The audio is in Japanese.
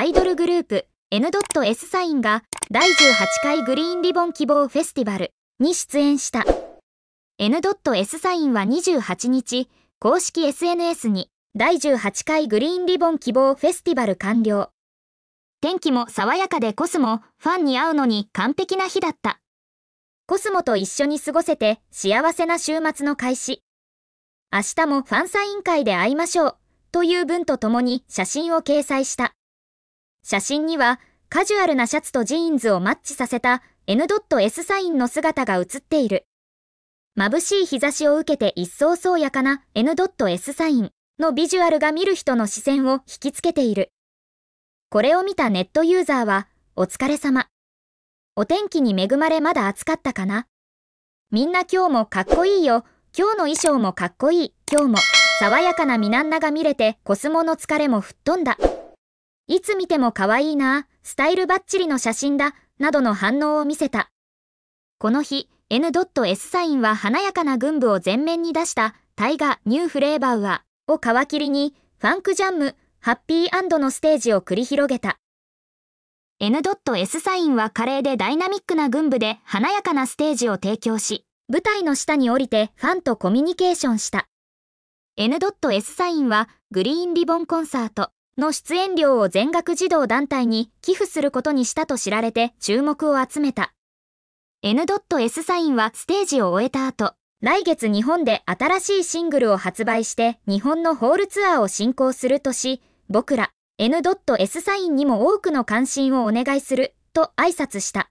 アイドルグループ N.S サインが第18回グリーンリボン希望フェスティバルに出演した N.S サインは28日公式 SNS に第18回グリーンリボン希望フェスティバル完了天気も爽やかでコスモファンに会うのに完璧な日だったコスモと一緒に過ごせて幸せな週末の開始明日もファンサイン会で会いましょうという文とともに写真を掲載した写真にはカジュアルなシャツとジーンズをマッチさせた N.S サインの姿が写っている。眩しい日差しを受けて一層そうやかな N.S サインのビジュアルが見る人の視線を引きつけている。これを見たネットユーザーは、お疲れ様。お天気に恵まれまだ暑かったかな。みんな今日もかっこいいよ。今日の衣装もかっこいい。今日も爽やかなみなんなが見れてコスモの疲れも吹っ飛んだ。いつ見ても可愛いな、スタイルバッチリの写真だ、などの反応を見せた。この日、N.S サインは華やかな群舞を前面に出したタイガニューフレーバーはを皮切りにファンクジャンムハッピーのステージを繰り広げた N.S サインは華麗でダイナミックな群舞で華やかなステージを提供し舞台の下に降りてファンとコミュニケーションした N.S サインはグリーンリボンコンサートの出演料を全額児童団体に寄付することにしたと知られて注目を集めた。N.S サインはステージを終えた後、来月日本で新しいシングルを発売して日本のホールツアーを進行するとし、僕ら N.S サインにも多くの関心をお願いすると挨拶した。